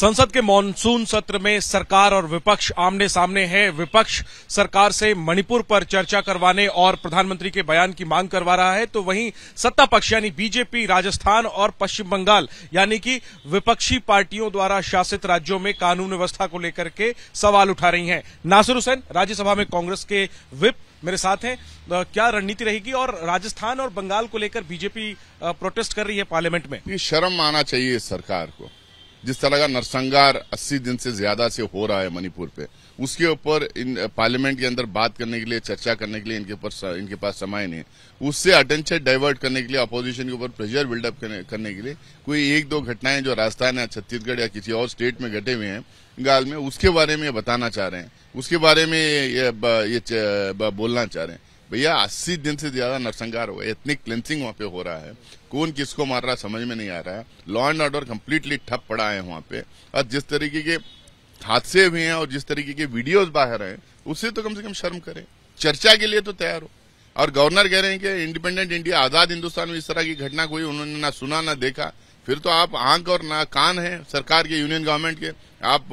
संसद के मॉनसून सत्र में सरकार और विपक्ष आमने सामने हैं विपक्ष सरकार से मणिपुर पर चर्चा करवाने और प्रधानमंत्री के बयान की मांग करवा रहा है तो वहीं सत्ता पक्ष यानी बीजेपी राजस्थान और पश्चिम बंगाल यानी कि विपक्षी पार्टियों द्वारा शासित राज्यों में कानून व्यवस्था को लेकर के सवाल उठा रही है नासिर हुसैन राज्यसभा में कांग्रेस के विप मेरे साथ हैं क्या रणनीति रहेगी और राजस्थान और बंगाल को लेकर बीजेपी प्रोटेस्ट कर रही है पार्लियामेंट में ये शर्म आना चाहिए सरकार को जिस तरह का नरसंगार 80 दिन से ज्यादा से हो रहा है मणिपुर पे उसके ऊपर इन पार्लियामेंट के अंदर बात करने के लिए चर्चा करने के लिए इनके ऊपर इनके पास समय नहीं है उससे अटेंशन डाइवर्ट करने के लिए अपोजिशन के ऊपर प्रेशर बिल्डअप करने के लिए कोई एक दो घटनाएं जो राजस्थान या छत्तीसगढ़ या किसी और स्टेट में घटे हुए हैं गाल में उसके बारे में बताना चाह रहे हैं उसके बारे में ये, ये, ये बोलना चाह रहे हैं भैया अस्सी दिन से ज्यादा नरसंहार हुआ इतनी क्लिनसिंग वहां पे हो रहा है कौन किसको मार रहा समझ में नहीं आ रहा है लॉ एंड ऑर्डर कंप्लीटली ठप पड़ा है वहां पे और जिस तरीके के हादसे हुए हैं और जिस तरीके के वीडियोस बाहर हैं उससे तो कम से कम शर्म करें चर्चा के लिए तो तैयार हो और गवर्नर कह रहे हैं कि इंडिपेंडेंट इंडिया आजाद हिंदुस्तान में इस तरह की घटना कोई उन्होंने ना सुना ना देखा फिर तो आप आंख और ना कान है सरकार के यूनियन गवर्नमेंट के आप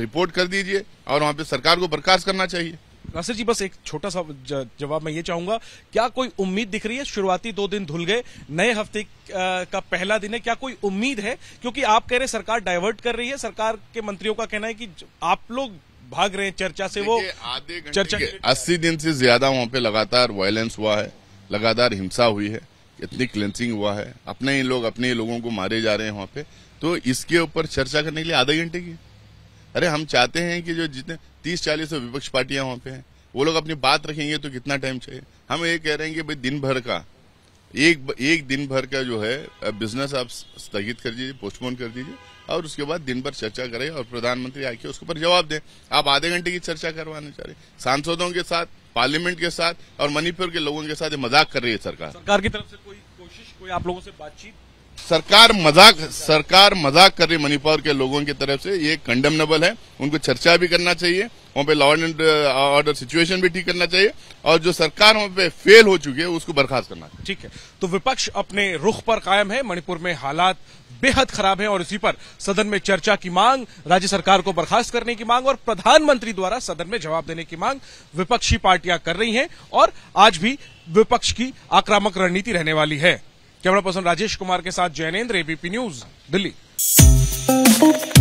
रिपोर्ट कर दीजिए और वहां पे सरकार को बर्खास्त करना चाहिए नासिर जी बस एक छोटा सा जवाब मैं ये चाहूंगा क्या कोई उम्मीद दिख रही है शुरुआती दो दिन धुल गए नए हफ्ते का पहला दिन है क्या कोई उम्मीद है क्योंकि आप कह रहे सरकार डाइवर्ट कर रही है सरकार के मंत्रियों का कहना है कि आप लोग भाग रहे हैं चर्चा से वो आधे चर्चा अस्सी दिन से ज्यादा वहां पे लगातार वायलेंस हुआ है लगातार हिंसा हुई है इतनी क्लेंसिंग हुआ है अपने ही लोग अपने ही लोगों को मारे जा रहे हैं वहां पे तो इसके ऊपर चर्चा करने के लिए आधे घंटे की अरे हम चाहते हैं कि जो जितने तीस चालीस विपक्ष पार्टियां वहां पे हैं वो लोग अपनी बात रखेंगे तो कितना टाइम चाहिए हम ये कह रहे हैं कि भाई दिन भर का एक एक दिन भर का जो है बिजनेस आप स्थगित कर दीजिए पोस्टपोन कर दीजिए और उसके बाद दिन भर चर्चा करें और प्रधानमंत्री आके उसके ऊपर जवाब दें आप आधे घंटे की चर्चा करवाना चाह रहे सांसदों के साथ पार्लियामेंट के साथ और मणिपुर के लोगों के साथ मजाक कर रही है सरकार सरकार की तरफ से कोई कोशिश कोई आप लोगों से बातचीत सरकार मजाक सरकार मजाक कर रही मणिपुर के लोगों की तरफ से ये कंडेमनेबल है उनको चर्चा भी करना चाहिए वहाँ पे लॉ एंड ऑर्डर सिचुएशन भी ठीक करना चाहिए और जो सरकार वहाँ पे फेल हो चुकी है उसको बर्खास्त करना चाहिए ठीक है तो विपक्ष अपने रुख पर कायम है मणिपुर में हालात बेहद खराब है और इसी पर सदन में चर्चा की मांग राज्य सरकार को बर्खास्त करने की मांग और प्रधानमंत्री द्वारा सदन में जवाब देने की मांग विपक्षी पार्टियां कर रही हैं और आज भी विपक्ष की आक्रामक रणनीति रहने वाली है कैमरा पर्सन राजेश कुमार के साथ जैनेन्द्र एबीपी न्यूज दिल्ली